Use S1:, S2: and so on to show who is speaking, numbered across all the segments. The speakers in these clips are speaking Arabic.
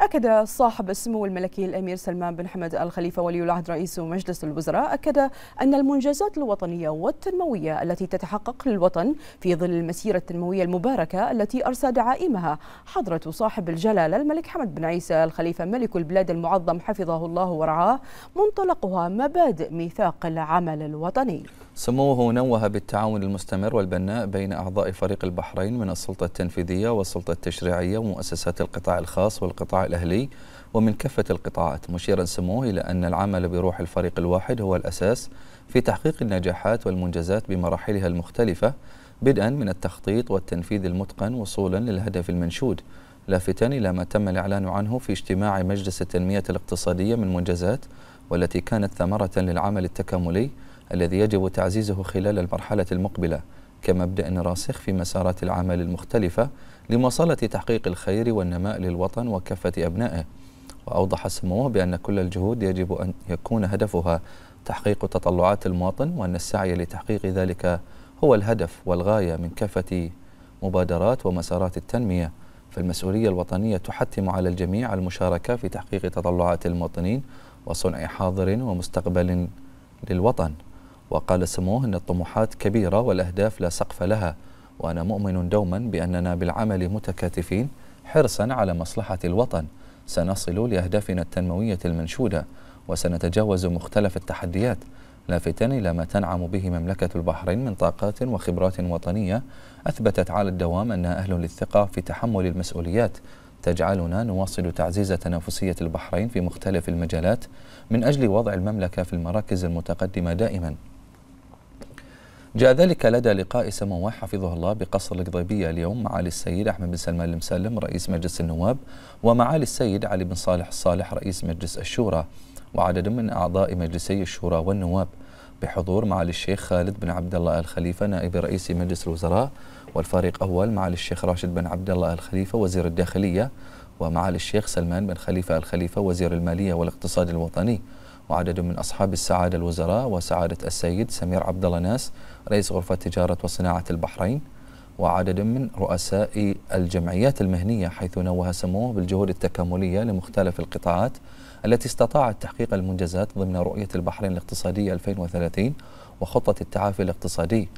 S1: أكد صاحب السمو الملكي الأمير سلمان بن حمد الخليفة ولي العهد رئيس مجلس الوزراء أكد أن المنجزات الوطنية والتنموية التي تتحقق للوطن في ظل المسيرة التنموية المباركة التي أرسى دعائمها حضرة صاحب الجلالة الملك حمد بن عيسى الخليفة ملك البلاد المعظم حفظه الله ورعاه منطلقها مبادئ ميثاق العمل الوطني
S2: سموه نوه بالتعاون المستمر والبناء بين أعضاء فريق البحرين من السلطة التنفيذية والسلطة التشريعية ومؤسسات القطاع الخاص والقطاع الأهلي ومن كافة القطاعات مشيرا سموه إلى أن العمل بروح الفريق الواحد هو الأساس في تحقيق النجاحات والمنجزات بمراحلها المختلفة بدءا من التخطيط والتنفيذ المتقن وصولا للهدف المنشود لافتا إلى ما تم الإعلان عنه في اجتماع مجلس التنمية الاقتصادية من منجزات والتي كانت ثمرة للعمل التكاملي الذي يجب تعزيزه خلال المرحلة المقبلة كمبدأ راسخ في مسارات العمل المختلفة لمواصلة تحقيق الخير والنماء للوطن وكافة أبنائه وأوضح سموه بأن كل الجهود يجب أن يكون هدفها تحقيق تطلعات المواطن وأن السعي لتحقيق ذلك هو الهدف والغاية من كافة مبادرات ومسارات التنمية فالمسؤولية الوطنية تحتم على الجميع المشاركة في تحقيق تطلعات المواطنين وصنع حاضر ومستقبل للوطن وقال سموه أن الطموحات كبيرة والأهداف لا سقف لها وأنا مؤمن دوما بأننا بالعمل متكاتفين حرصا على مصلحة الوطن سنصل لأهدافنا التنموية المنشودة وسنتجاوز مختلف التحديات لافتا إلى ما تنعم به مملكة البحرين من طاقات وخبرات وطنية أثبتت على الدوام أنها أهل للثقة في تحمل المسؤوليات تجعلنا نواصل تعزيز تنافسية البحرين في مختلف المجالات من أجل وضع المملكة في المراكز المتقدمة دائماً جاء ذلك لدى لقاء سموه حفظه الله بقصر القضيبية اليوم معالي السيد أحمد بن سلمان المسلم رئيس مجلس النواب ومعالي السيد علي بن صالح الصالح رئيس مجلس الشورى وعدد من أعضاء مجلسي الشورى والنواب بحضور معالي الشيخ خالد بن عبد الله الخليفة نائب رئيس مجلس الوزراء والفريق أول معالي الشيخ راشد بن عبد الله الخليفة وزير الداخلية ومعالي الشيخ سلمان بن خليفة الخليفة وزير المالية والاقتصاد الوطني وعدد من أصحاب السعادة الوزراء وسعادة السيد سمير عبد الله ناس رئيس غرفة تجارة وصناعة البحرين وعدد من رؤساء الجمعيات المهنية حيث نوه سموه بالجهود التكاملية لمختلف القطاعات التي استطاعت تحقيق المنجزات ضمن رؤية البحرين الاقتصادية 2030 وخطة التعافي الاقتصادي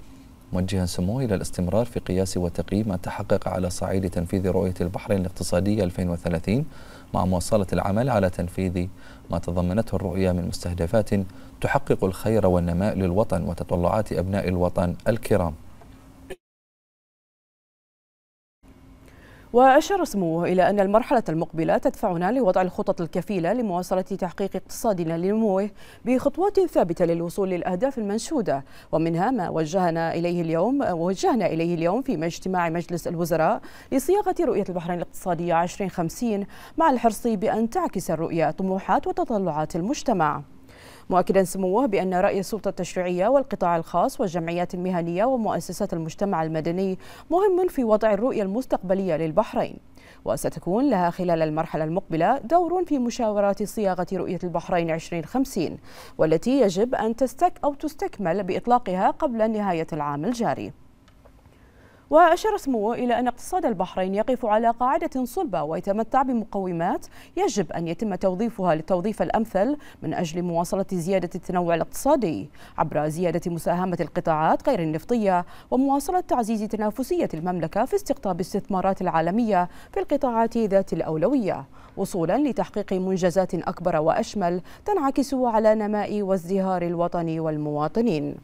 S2: موجها سموه إلى الاستمرار في قياس وتقييم ما تحقق على صعيد تنفيذ رؤية البحرين الاقتصادية 2030 مع مواصلة العمل على تنفيذ ما تضمنته الرؤية من مستهدفات تحقق الخير والنماء للوطن وتطلعات أبناء الوطن الكرام
S1: وأشار سموه إلى أن المرحلة المقبلة تدفعنا لوضع الخطط الكفيلة لمواصلة تحقيق اقتصادنا لنموه بخطوات ثابتة للوصول للأهداف المنشودة ومنها ما وجهنا إليه اليوم وجهنا إليه اليوم في اجتماع مجلس الوزراء لصياغة رؤية البحرين الاقتصادية 2050 مع الحرص بأن تعكس الرؤية طموحات وتطلعات المجتمع مؤكدا سموه بأن رأي السلطة التشريعية والقطاع الخاص والجمعيات المهنية ومؤسسات المجتمع المدني مهم في وضع الرؤية المستقبلية للبحرين وستكون لها خلال المرحلة المقبلة دور في مشاورات صياغة رؤية البحرين 2050 والتي يجب أن تستك أو تستكمل بإطلاقها قبل نهاية العام الجاري وأشار سموه إلى أن اقتصاد البحرين يقف على قاعدة صلبة ويتمتع بمقومات يجب أن يتم توظيفها للتوظيف الأمثل من أجل مواصلة زيادة التنوع الاقتصادي عبر زيادة مساهمة القطاعات غير النفطية ومواصلة تعزيز تنافسية المملكة في استقطاب الاستثمارات العالمية في القطاعات ذات الأولوية وصولا لتحقيق منجزات أكبر وأشمل تنعكس على نماء وازدهار الوطن والمواطنين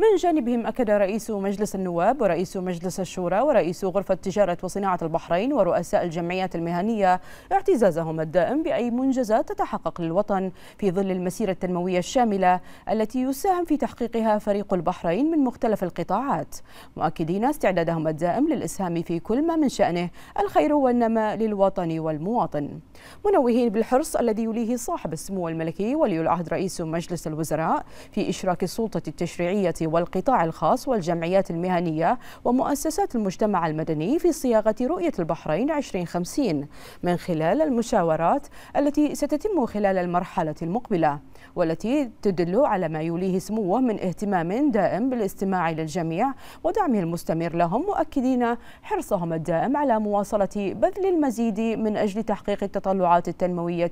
S1: من جانبهم أكد رئيس مجلس النواب ورئيس مجلس الشورى ورئيس غرفة تجارة وصناعة البحرين ورؤساء الجمعيات المهنية اعتزازهم الدائم بأي منجزات تتحقق للوطن في ظل المسيرة التنموية الشاملة التي يساهم في تحقيقها فريق البحرين من مختلف القطاعات مؤكدين استعدادهم الدائم للإسهام في كل ما من شأنه الخير والنماء للوطن والمواطن منوهين بالحرص الذي يليه صاحب السمو الملكي ولي العهد رئيس مجلس الوزراء في إشراك السلطة التشريعية والقطاع الخاص والجمعيات المهنية ومؤسسات المجتمع المدني في صياغة رؤية البحرين 2050 من خلال المشاورات التي ستتم خلال المرحلة المقبلة والتي تدل على ما يوليه سموه من اهتمام دائم بالاستماع للجميع ودعمه المستمر لهم مؤكدين حرصهم الدائم على مواصلة بذل المزيد من أجل تحقيق التطلعات التنموية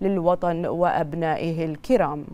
S1: للوطن وأبنائه
S2: الكرام